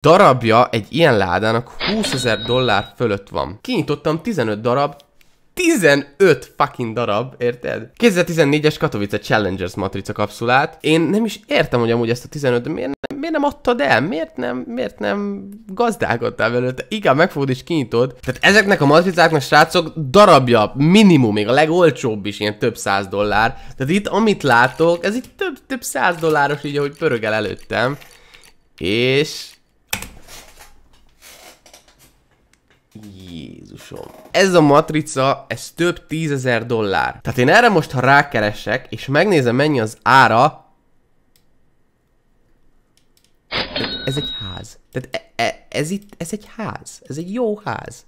darabja egy ilyen ládának 20 ezer dollár fölött van. Kinyitottam 15 darab, 15 fucking darab, érted? 2014-es Katowice Challengers matrica kapszulát. Én nem is értem, hogy amúgy ezt a 15, miért nem, miért nem adtad el? Miért nem, miért nem gazdálkodtál vele? igen, megfogod és kinyitod. Tehát ezeknek a matricáknak, srácok, darabja minimum, még a legolcsóbb is, ilyen több száz dollár. Tehát itt, amit látok, ez itt több, több száz dolláros, így ahogy pörögel előttem. És Jézusom. Ez a matrica, ez több tízezer dollár. Tehát én erre most, ha rákeresek, és megnézem mennyi az ára, ez egy ház. Tehát e, e, ez itt, ez egy ház. Ez egy jó ház.